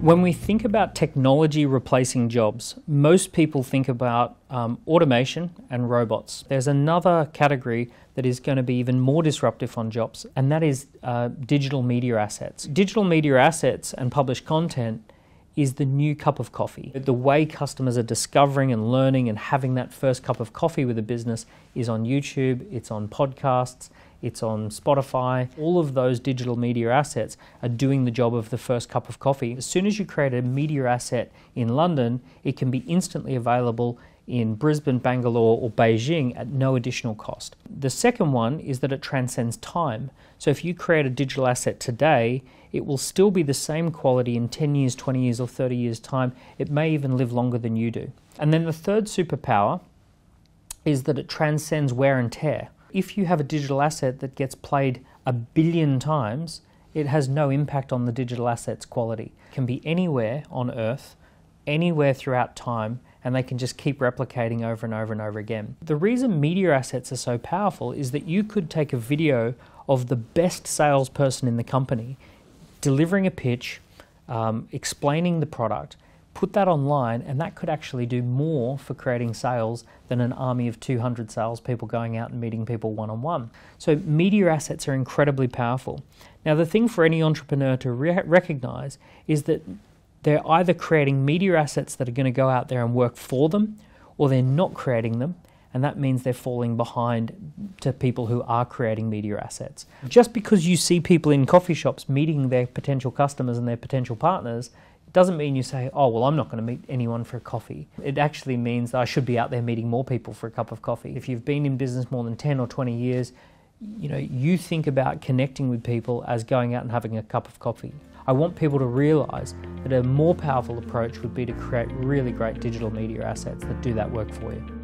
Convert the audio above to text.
When we think about technology replacing jobs, most people think about um, automation and robots. There's another category that is going to be even more disruptive on jobs, and that is uh, digital media assets. Digital media assets and published content is the new cup of coffee. The way customers are discovering and learning and having that first cup of coffee with a business is on YouTube, it's on podcasts, it's on Spotify. All of those digital media assets are doing the job of the first cup of coffee. As soon as you create a media asset in London, it can be instantly available in Brisbane, Bangalore, or Beijing at no additional cost. The second one is that it transcends time. So if you create a digital asset today, it will still be the same quality in 10 years, 20 years, or 30 years' time. It may even live longer than you do. And then the third superpower is that it transcends wear and tear. If you have a digital asset that gets played a billion times, it has no impact on the digital asset's quality. It can be anywhere on Earth, anywhere throughout time, and they can just keep replicating over and over and over again. The reason media assets are so powerful is that you could take a video of the best salesperson in the company delivering a pitch, um, explaining the product, put that online, and that could actually do more for creating sales than an army of 200 salespeople going out and meeting people one on one. So, media assets are incredibly powerful. Now, the thing for any entrepreneur to re recognize is that they're either creating media assets that are going to go out there and work for them, or they're not creating them, and that means they're falling behind to people who are creating media assets. Just because you see people in coffee shops meeting their potential customers and their potential partners doesn't mean you say, oh, well, I'm not going to meet anyone for a coffee. It actually means I should be out there meeting more people for a cup of coffee. If you've been in business more than 10 or 20 years, you know, you think about connecting with people as going out and having a cup of coffee. I want people to realise that a more powerful approach would be to create really great digital media assets that do that work for you.